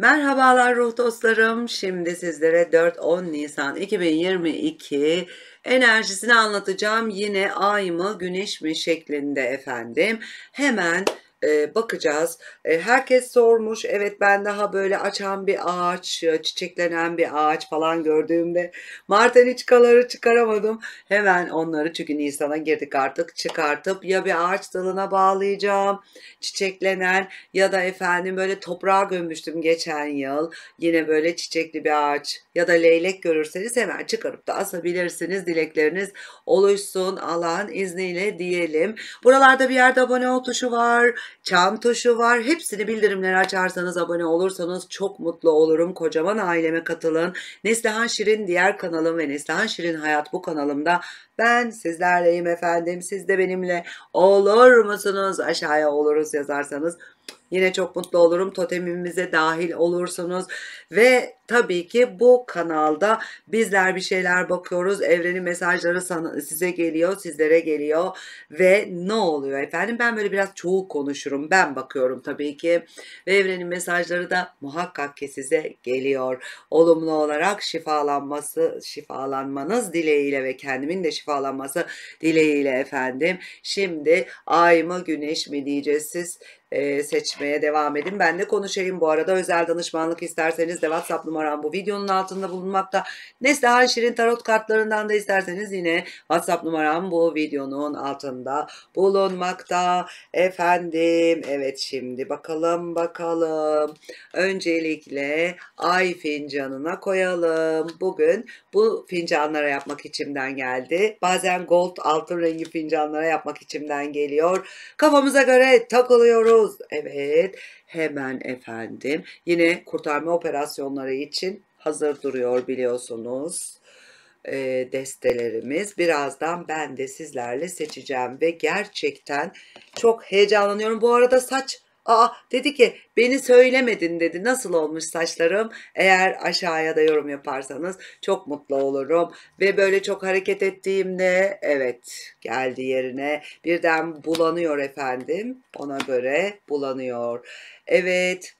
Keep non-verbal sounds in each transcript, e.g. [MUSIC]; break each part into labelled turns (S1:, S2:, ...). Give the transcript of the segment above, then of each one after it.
S1: Merhabalar ruh dostlarım. Şimdi sizlere 4-10 Nisan 2022 enerjisini anlatacağım. Yine ay mı güneş mi şeklinde efendim. Hemen e, bakacağız. E, herkes sormuş evet ben daha böyle açan bir ağaç, çiçeklenen bir ağaç falan gördüğümde çıkaları çıkaramadım. Hemen onları çünkü Nisan'a girdik artık çıkartıp ya bir ağaç dalına bağlayacağım çiçeklenen ya da efendim böyle toprağa gömmüştüm geçen yıl yine böyle çiçekli bir ağaç ya da leylek görürseniz hemen çıkarıp da asabilirsiniz dilekleriniz oluşsun Allah'ın izniyle diyelim. Buralarda bir yerde abone ol tuşu var çan tuşu var. Hepsini bildirimleri açarsanız abone olursanız çok mutlu olurum. Kocaman aileme katılın. Neslihan Şirin diğer kanalım ve Neslihan Şirin Hayat bu kanalımda ben sizlerleyim efendim. Siz de benimle olur musunuz? Aşağıya oluruz yazarsanız Yine çok mutlu olurum totemimize dahil olursunuz ve tabii ki bu kanalda bizler bir şeyler bakıyoruz. Evrenin mesajları sana, size geliyor, sizlere geliyor ve ne oluyor efendim? Ben böyle biraz çoğu konuşurum. Ben bakıyorum tabii ki ve evrenin mesajları da muhakkak ki size geliyor. Olumlu olarak şifalanması, şifalanmanız dileğiyle ve kendimin de şifalanması dileğiyle efendim. Şimdi ay mı güneş mi diyeceğiz siz e, seçmeye devam edin. Ben de konuşayım bu arada. Özel danışmanlık isterseniz de WhatsApp numaram bu videonun altında bulunmakta. Neslihan Şirin tarot kartlarından da isterseniz yine WhatsApp numaram bu videonun altında bulunmakta. Efendim evet şimdi bakalım bakalım. Öncelikle ay fincanına koyalım. Bugün bu fincanlara yapmak içimden geldi. Bazen gold altın rengi fincanlara yapmak içimden geliyor. Kafamıza göre takılıyoruz ediyoruz. Evet hemen efendim yine kurtarma operasyonları için hazır duruyor biliyorsunuz e, destelerimiz. Birazdan ben de sizlerle seçeceğim ve gerçekten çok heyecanlanıyorum. Bu arada saç Aa dedi ki beni söylemedin dedi nasıl olmuş saçlarım eğer aşağıya da yorum yaparsanız çok mutlu olurum. Ve böyle çok hareket ettiğimde evet geldi yerine birden bulanıyor efendim ona göre bulanıyor. Evet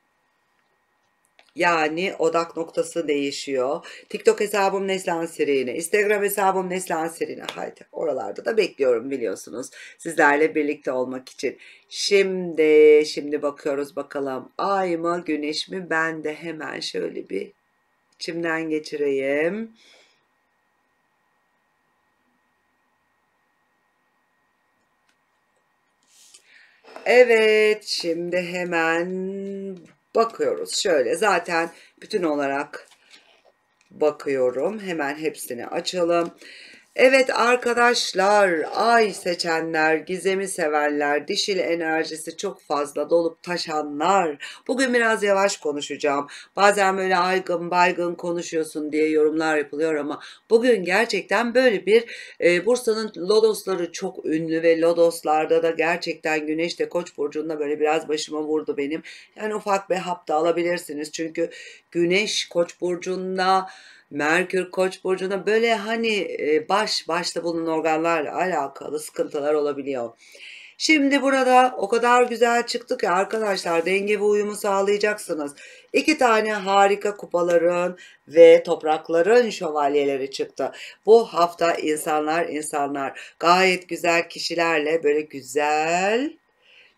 S1: yani odak noktası değişiyor. TikTok hesabım Neslan Sirine, Instagram hesabım Neslan Sirine. Haydi oralarda da bekliyorum biliyorsunuz. Sizlerle birlikte olmak için. Şimdi, şimdi bakıyoruz bakalım. Ay mı, güneş mi? Ben de hemen şöyle bir içimden geçireyim. Evet, şimdi hemen bakıyoruz. Şöyle zaten bütün olarak bakıyorum. Hemen hepsini açalım. Evet arkadaşlar, ay seçenler, gizemi severler, dişil enerjisi çok fazla dolup taşanlar. Bugün biraz yavaş konuşacağım. Bazen böyle aygın baygın konuşuyorsun diye yorumlar yapılıyor ama bugün gerçekten böyle bir e, Bursa'nın Lodosları çok ünlü ve Lodoslarda da gerçekten Güneş de Koç burcunda böyle biraz başıma vurdu benim. Yani ufak bir hap da alabilirsiniz çünkü Güneş Koç burcunda Merkür Koç burcuna böyle hani e, baş başta bulunan organlarla alakalı sıkıntılar olabiliyor. Şimdi burada o kadar güzel çıktık ki arkadaşlar denge ve uyumu sağlayacaksınız. İki tane harika kupaların ve toprakların şövalyeleri çıktı. Bu hafta insanlar insanlar gayet güzel kişilerle böyle güzel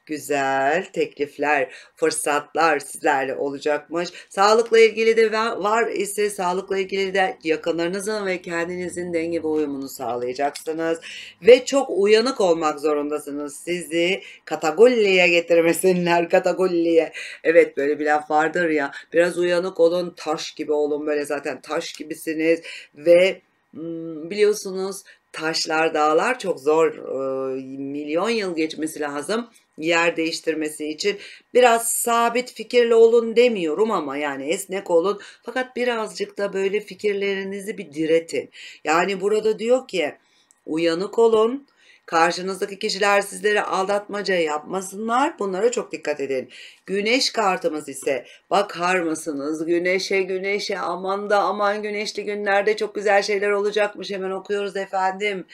S1: güzel teklifler, fırsatlar sizlerle olacakmış. Sağlıkla ilgili de var ise sağlıkla ilgili de yakınlarınızın ve kendinizin denge ve uyumunu sağlayacaksınız. Ve çok uyanık olmak zorundasınız. Sizi katagolliye getirmesinler. Katagolliye. Evet böyle bir laf vardır ya. Biraz uyanık olun. Taş gibi olun. Böyle zaten taş gibisiniz. Ve hmm, biliyorsunuz taşlar dağlar çok zor milyon yıl geçmesi lazım yer değiştirmesi için biraz sabit fikirli olun demiyorum ama yani esnek olun fakat birazcık da böyle fikirlerinizi bir diretin. Yani burada diyor ki uyanık olun. Karşınızdaki kişiler sizleri aldatmaca yapmasınlar. Bunlara çok dikkat edin. Güneş kartımız ise bakar mısınız? Güneşe güneşe aman da aman güneşli günlerde çok güzel şeyler olacakmış. Hemen okuyoruz efendim.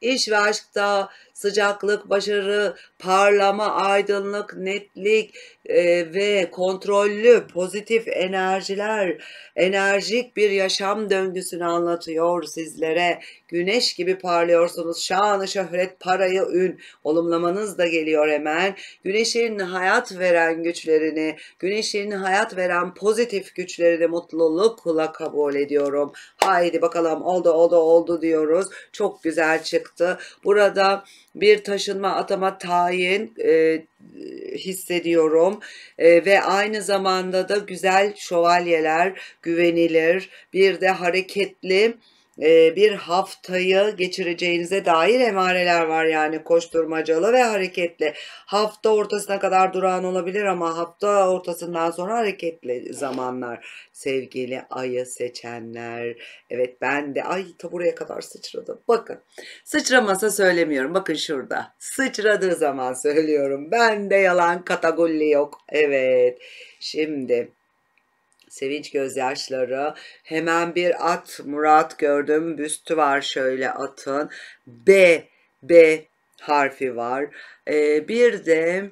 S1: İş ve aşkta sıcaklık, başarı, parlama, aydınlık, netlik e, ve kontrollü pozitif enerjiler, enerjik bir yaşam döngüsünü anlatıyor sizlere. Güneş gibi parlıyorsunuz. Şanı, şöhret, parayı, ün olumlamanız da geliyor hemen. Güneşin hayat veren güçlerini, güneşin hayat veren pozitif güçlerini mutlulukla kabul ediyorum. Haydi bakalım oldu oldu oldu diyoruz. Çok güzel çıktı çıktı. Burada bir taşınma atama tayin e, hissediyorum e, ve aynı zamanda da güzel şövalyeler güvenilir bir de hareketli ee, bir haftayı geçireceğinize dair emareler var yani koşturmacalı ve hareketli. Hafta ortasına kadar durağan olabilir ama hafta ortasından sonra hareketli zamanlar sevgili ayı seçenler. Evet ben de ay ta buraya kadar sıçradı. Bakın sıçramasa söylemiyorum. Bakın şurada sıçradığı zaman söylüyorum. Ben de yalan katagulli yok. Evet şimdi sevinç gözyaşları. Hemen bir at Murat gördüm. Büstü var şöyle atın. B, B, harfi var. E, bir de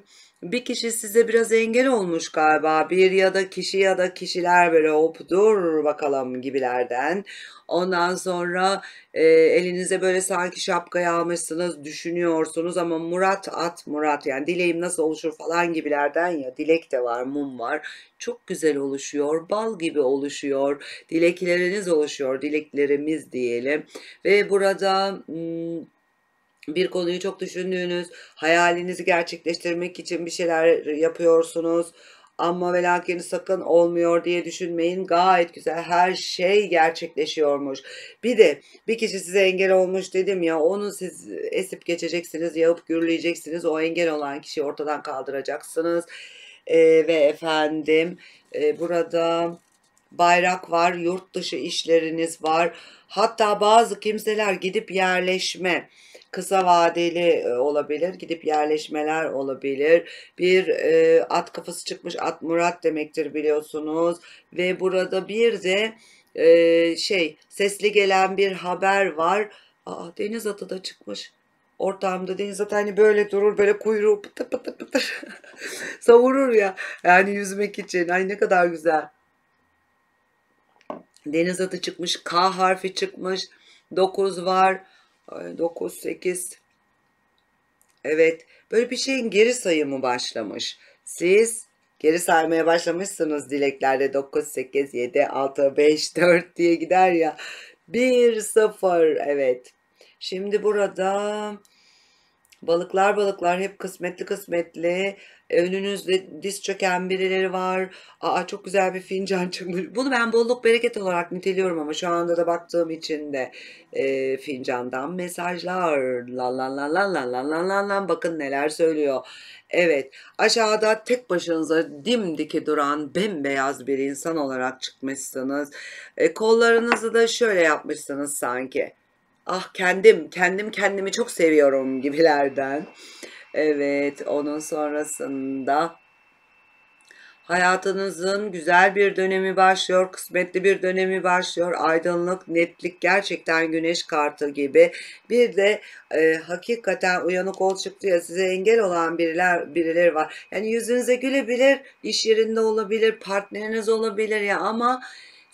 S1: bir kişi size biraz engel olmuş galiba. Bir ya da kişi ya da kişiler böyle hop dur bakalım gibilerden. Ondan sonra e, elinize böyle sanki şapkayı almışsınız düşünüyorsunuz ama Murat at Murat yani dileğim nasıl oluşur falan gibilerden ya dilek de var mum var. Çok güzel oluşuyor bal gibi oluşuyor dilekleriniz oluşuyor dileklerimiz diyelim ve burada... Hmm, bir konuyu çok düşündüğünüz, hayalinizi gerçekleştirmek için bir şeyler yapıyorsunuz. Ama ve lakin sakın olmuyor diye düşünmeyin. Gayet güzel her şey gerçekleşiyormuş. Bir de bir kişi size engel olmuş dedim ya onu siz esip geçeceksiniz, yapıp gürleyeceksiniz. O engel olan kişiyi ortadan kaldıracaksınız. Ee, ve efendim e, burada bayrak var, yurt dışı işleriniz var. Hatta bazı kimseler gidip yerleşme kısa vadeli e, olabilir. Gidip yerleşmeler olabilir. Bir e, at kafası çıkmış at murat demektir biliyorsunuz. Ve burada bir de e, şey sesli gelen bir haber var. Aa, deniz atı da çıkmış ortamda deniz atı hani böyle durur böyle kuyruğu pıtır pıtır pıtır [LAUGHS] savurur ya yani yüzmek için ay ne kadar güzel deniz atı çıkmış K harfi çıkmış 9 var 9, 8. Evet. Böyle bir şeyin geri sayımı başlamış. Siz geri saymaya başlamışsınız dileklerde 9, 8, 7, 6, 5, 4 diye gider ya. 1, 0. Evet. Şimdi burada Balıklar balıklar hep kısmetli kısmetli e, önünüzde diz çöken birileri var. Aa çok güzel bir fincan çıkmış. Bunu ben bolluk bereket olarak niteliyorum ama şu anda da baktığım için de e, fincandan mesajlar. Lan lan lan lan lan lan lan lan lan bakın neler söylüyor. Evet aşağıda tek başınıza dimdiki duran bembeyaz bir insan olarak çıkmışsınız. E, kollarınızı da şöyle yapmışsınız sanki ah kendim, kendim kendimi çok seviyorum gibilerden. Evet, onun sonrasında hayatınızın güzel bir dönemi başlıyor, kısmetli bir dönemi başlıyor. Aydınlık, netlik gerçekten güneş kartı gibi. Bir de e, hakikaten uyanık ol çıktı ya size engel olan biriler birileri var. Yani yüzünüze gülebilir, iş yerinde olabilir, partneriniz olabilir ya ama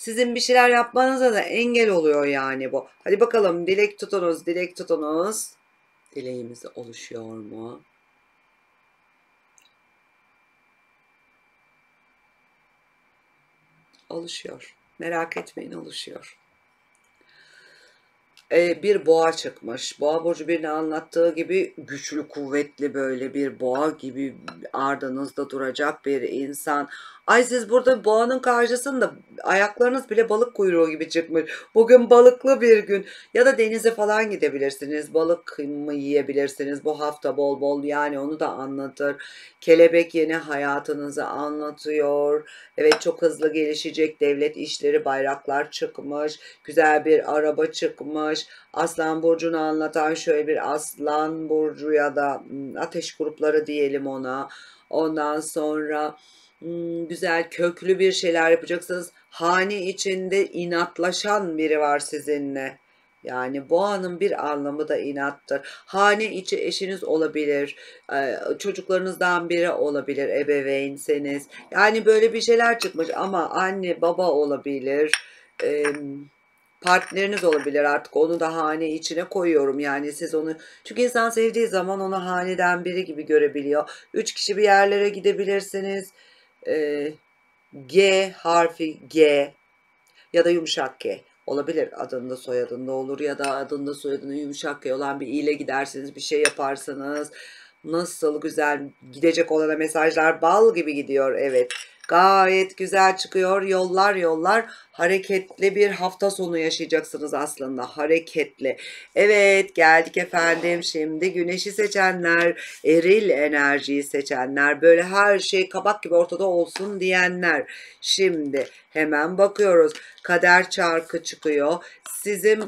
S1: sizin bir şeyler yapmanıza da engel oluyor yani bu. Hadi bakalım dilek tutunuz, dilek tutunuz. Dileğimiz oluşuyor mu? Oluşuyor. Merak etmeyin oluşuyor. E, bir boğa çıkmış. Boğa burcu birine anlattığı gibi güçlü, kuvvetli böyle bir boğa gibi ardınızda duracak bir insan. Ay siz burada boğanın karşısında ayaklarınız bile balık kuyruğu gibi çıkmış. Bugün balıklı bir gün ya da denize falan gidebilirsiniz. Balık mı yiyebilirsiniz bu hafta bol bol yani onu da anlatır. Kelebek yeni hayatınızı anlatıyor. Evet çok hızlı gelişecek devlet işleri bayraklar çıkmış. Güzel bir araba çıkmış. Aslan burcunu anlatan şöyle bir aslan burcu ya da ateş grupları diyelim ona. Ondan sonra güzel köklü bir şeyler yapacaksınız. Hane içinde inatlaşan biri var sizinle. Yani boğanın bir anlamı da inattır. Hane içi eşiniz olabilir, çocuklarınızdan biri olabilir, ebeveynseniz. Yani böyle bir şeyler çıkmış ama anne baba olabilir partneriniz olabilir artık onu da hane içine koyuyorum yani siz onu çünkü insan sevdiği zaman onu haneden biri gibi görebiliyor. Üç kişi bir yerlere gidebilirsiniz. Ee, G harfi G ya da yumuşak G olabilir adında soyadında olur ya da adında soyadında yumuşak G olan bir ile gidersiniz bir şey yaparsanız nasıl güzel gidecek olana mesajlar bal gibi gidiyor evet Gayet güzel çıkıyor. Yollar yollar hareketli bir hafta sonu yaşayacaksınız aslında. Hareketli. Evet geldik efendim. Şimdi güneşi seçenler, eril enerjiyi seçenler, böyle her şey kabak gibi ortada olsun diyenler. Şimdi hemen bakıyoruz. Kader çarkı çıkıyor. Sizin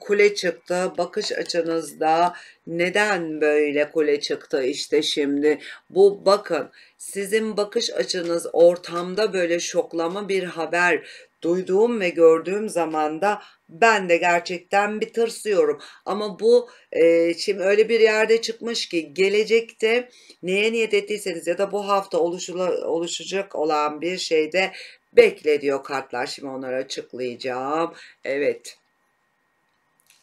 S1: kule çıktı. Bakış açınızda neden böyle kule çıktı işte şimdi? Bu bakın sizin bakış açınız ortamda böyle şoklama bir haber duyduğum ve gördüğüm zaman da ben de gerçekten bir tırsıyorum. Ama bu e, şimdi öyle bir yerde çıkmış ki gelecekte neye niyet ettiyseniz ya da bu hafta oluşula, oluşacak olan bir şeyde bekle diyor kartlar. Şimdi onları açıklayacağım. Evet.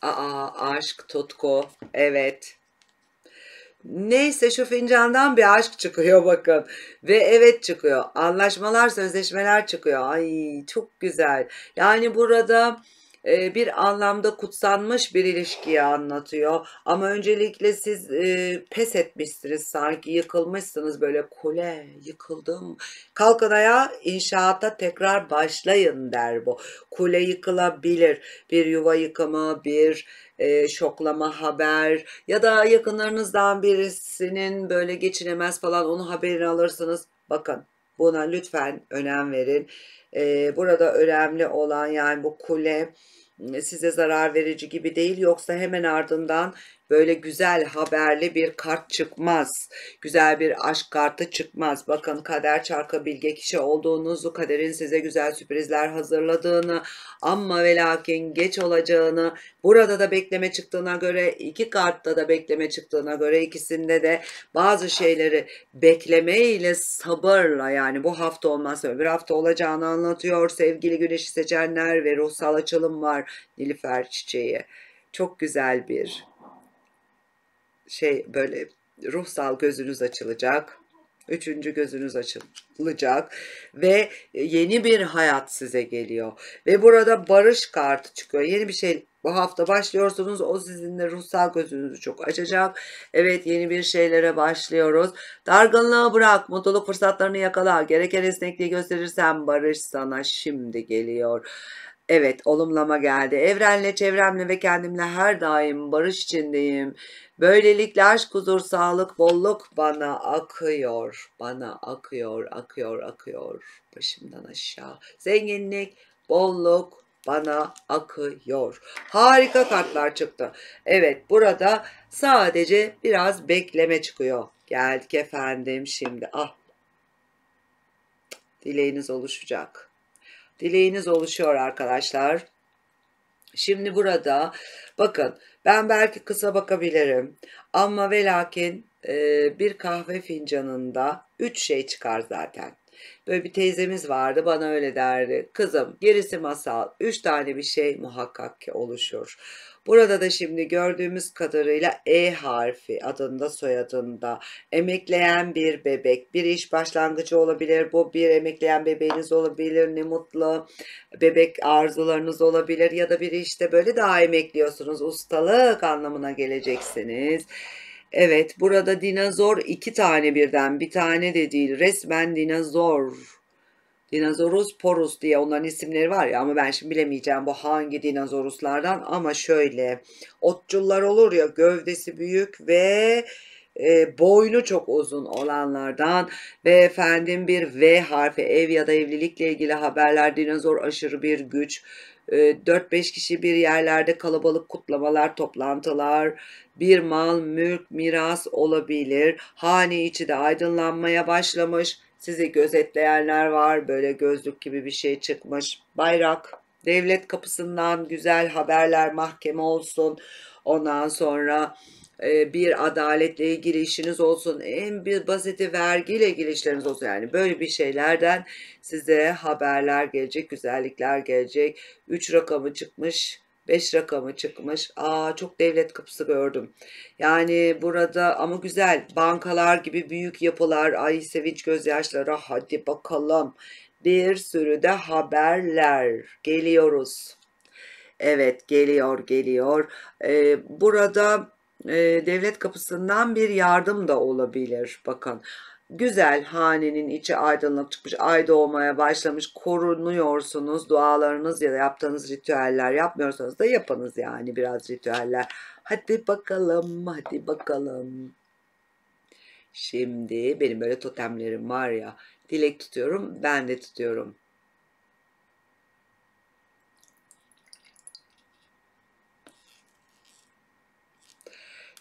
S1: Aa aşk tutku. Evet. Neyse şu fincandan bir aşk çıkıyor bakın. Ve evet çıkıyor. Anlaşmalar, sözleşmeler çıkıyor. Ay çok güzel. Yani burada e, bir anlamda kutsanmış bir ilişkiyi anlatıyor. Ama öncelikle siz e, pes etmişsiniz sanki yıkılmışsınız böyle kule yıkıldım. Kalkın ayağa inşaata tekrar başlayın der bu. Kule yıkılabilir. Bir yuva yıkımı, bir e, şoklama haber ya da yakınlarınızdan birisinin böyle geçinemez falan onu haberini alırsınız. Bakın Buna lütfen önem verin. Ee, burada önemli olan yani bu kule size zarar verici gibi değil yoksa hemen ardından Böyle güzel haberli bir kart çıkmaz. Güzel bir aşk kartı çıkmaz. Bakın kader çarkı bilge kişi olduğunuzu, kaderin size güzel sürprizler hazırladığını ama ve lakin geç olacağını, burada da bekleme çıktığına göre, iki kartta da bekleme çıktığına göre ikisinde de bazı şeyleri bekleme ile sabırla yani bu hafta olmazsa öbür hafta olacağını anlatıyor. Sevgili güneşi seçenler ve ruhsal açılım var Nilüfer çiçeği. Çok güzel bir şey böyle ruhsal gözünüz açılacak. Üçüncü gözünüz açılacak ve yeni bir hayat size geliyor. Ve burada barış kartı çıkıyor. Yeni bir şey bu hafta başlıyorsunuz. O sizinle ruhsal gözünüzü çok açacak. Evet yeni bir şeylere başlıyoruz. Dargınlığı bırak. Mutluluk fırsatlarını yakala. Gereken esnekliği gösterirsen barış sana şimdi geliyor. Evet, olumlama geldi. Evrenle, çevremle ve kendimle her daim barış içindeyim. Böylelikle aşk, huzur, sağlık, bolluk bana akıyor. Bana akıyor, akıyor, akıyor. Başımdan aşağı. Zenginlik, bolluk bana akıyor. Harika kartlar çıktı. Evet, burada sadece biraz bekleme çıkıyor. Geldik efendim şimdi. Ah. Dileğiniz oluşacak dileğiniz oluşuyor arkadaşlar. Şimdi burada bakın ben belki kısa bakabilirim ama ve lakin e, bir kahve fincanında 3 şey çıkar zaten. Böyle bir teyzemiz vardı bana öyle derdi. Kızım gerisi masal. Üç tane bir şey muhakkak ki oluşur. Burada da şimdi gördüğümüz kadarıyla E harfi adında soyadında emekleyen bir bebek bir iş başlangıcı olabilir. Bu bir emekleyen bebeğiniz olabilir. Ne mutlu bebek arzularınız olabilir ya da bir işte böyle daha emekliyorsunuz. Ustalık anlamına geleceksiniz. Evet burada dinozor iki tane birden bir tane de değil resmen dinozor Dinozorus porus diye onların isimleri var ya ama ben şimdi bilemeyeceğim bu hangi dinozoruslardan ama şöyle otçullar olur ya gövdesi büyük ve e, boynu çok uzun olanlardan ve efendim bir V harfi ev ya da evlilikle ilgili haberler dinozor aşırı bir güç 4-5 e, kişi bir yerlerde kalabalık kutlamalar, toplantılar, bir mal, mülk, miras olabilir. Hane içi de aydınlanmaya başlamış. Sizi gözetleyenler var. Böyle gözlük gibi bir şey çıkmış. Bayrak. Devlet kapısından güzel haberler mahkeme olsun. Ondan sonra e, bir adaletle ilgili işiniz olsun en bir basiti vergiyle ilgili işleriniz olsun yani böyle bir şeylerden size haberler gelecek güzellikler gelecek Üç rakamı çıkmış 5 rakamı çıkmış. Aa çok devlet kapısı gördüm. Yani burada ama güzel bankalar gibi büyük yapılar ay sevinç gözyaşları hadi bakalım. Bir sürü de haberler geliyoruz. Evet geliyor geliyor. Ee, burada e, devlet kapısından bir yardım da olabilir. Bakın Güzel hanenin içi aydınlık çıkmış, ay doğmaya başlamış, korunuyorsunuz dualarınız ya da yaptığınız ritüeller yapmıyorsanız da yapınız yani biraz ritüeller. Hadi bakalım, hadi bakalım. Şimdi benim böyle totemlerim var ya, dilek tutuyorum, ben de tutuyorum.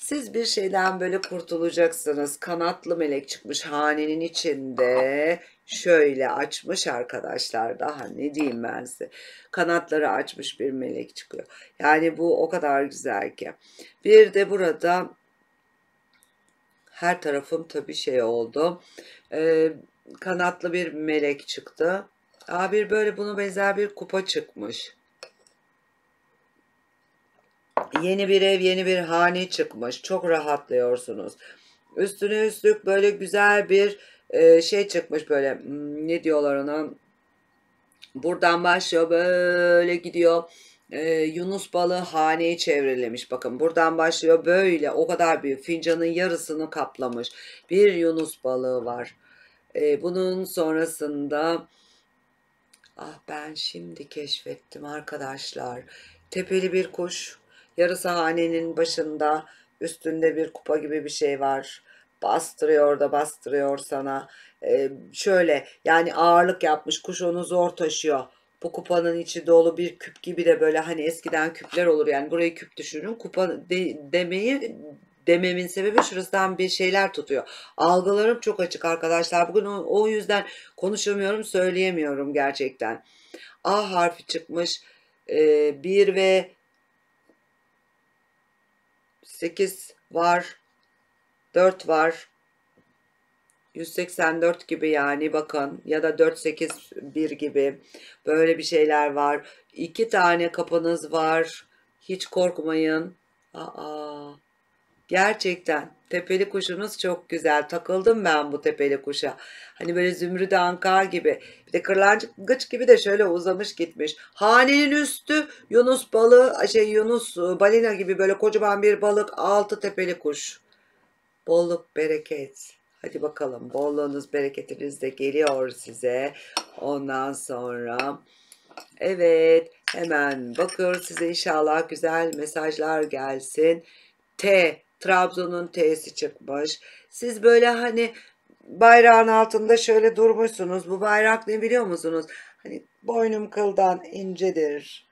S1: Siz bir şeyden böyle kurtulacaksınız. Kanatlı melek çıkmış hanenin içinde. Şöyle açmış arkadaşlar daha ne diyeyim ben size. Kanatları açmış bir melek çıkıyor. Yani bu o kadar güzel ki. Bir de burada her tarafım tabi şey oldu. Ee, kanatlı bir melek çıktı. Aa, bir böyle bunu benzer bir kupa çıkmış. Yeni bir ev, yeni bir hane çıkmış. Çok rahatlıyorsunuz. Üstüne üstlük böyle güzel bir e, şey çıkmış böyle hmm, ne diyorlar ona buradan başlıyor böyle gidiyor e, Yunus balığı haneyi çevrilemiş. bakın buradan başlıyor böyle o kadar büyük fincanın yarısını kaplamış bir Yunus balığı var e, bunun sonrasında ah ben şimdi keşfettim arkadaşlar tepeli bir kuş Yarısı hanenin başında üstünde bir kupa gibi bir şey var bastırıyor da bastırıyor sana ee, şöyle yani ağırlık yapmış kuş onu zor taşıyor bu kupanın içi dolu bir küp gibi de böyle hani eskiden küpler olur yani burayı küp düşünün kupa de, demeyi dememin sebebi şurasından bir şeyler tutuyor. Algılarım çok açık arkadaşlar. Bugün o, o yüzden konuşamıyorum, söyleyemiyorum gerçekten. A harfi çıkmış. E, 1 ve 8 var. 4 var. 184 gibi yani bakın ya da 481 gibi böyle bir şeyler var. 2 tane kapınız var. Hiç korkmayın. Aa. Gerçekten tepeli kuşunuz çok güzel. Takıldım ben bu tepeli kuşa. Hani böyle zümrüt anka gibi. Bir de kırlangıç gibi de şöyle uzamış gitmiş. Hanenin üstü Yunus balığı şey Yunus e, balina gibi böyle kocaman bir balık. Altı tepeli kuş. Bolluk bereket. Hadi bakalım bolluğunuz bereketiniz de geliyor size. Ondan sonra evet hemen bakıyoruz size inşallah güzel mesajlar gelsin. T Trabzon'un T'si çıkmış. Siz böyle hani bayrağın altında şöyle durmuşsunuz. Bu bayrak ne biliyor musunuz? Hani boynum kıldan incedir.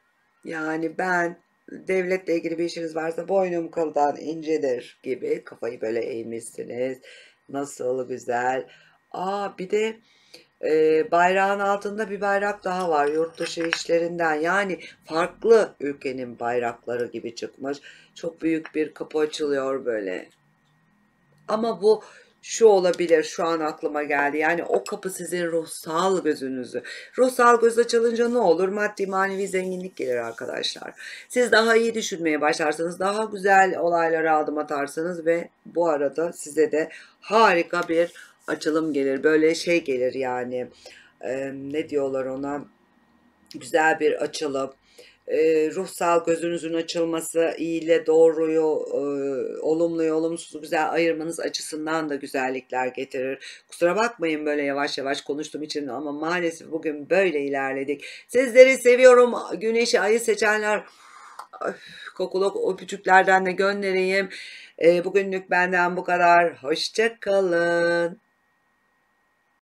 S1: Yani ben devletle ilgili bir işiniz varsa boynum kıldan incedir gibi kafayı böyle eğmişsiniz. Nasıl güzel. Aa bir de e, bayrağın altında bir bayrak daha var yurt dışı işlerinden yani farklı ülkenin bayrakları gibi çıkmış. Çok büyük bir kapı açılıyor böyle. Ama bu şu olabilir şu an aklıma geldi. Yani o kapı sizin ruhsal gözünüzü. Ruhsal göz açılınca ne olur? Maddi manevi zenginlik gelir arkadaşlar. Siz daha iyi düşünmeye başlarsanız, daha güzel olaylara adım atarsanız ve bu arada size de harika bir açılım gelir. Böyle şey gelir yani. E, ne diyorlar ona? Güzel bir açılım. E, ruhsal gözünüzün açılması iyiyle doğruyu e, olumluyu olumsuzu güzel ayırmanız açısından da güzellikler getirir. Kusura bakmayın böyle yavaş yavaş konuştuğum için ama maalesef bugün böyle ilerledik. Sizleri seviyorum güneşi ayı seçenler kokulu öpücüklerden de göndereyim. E, bugünlük benden bu kadar. Hoşça kalın.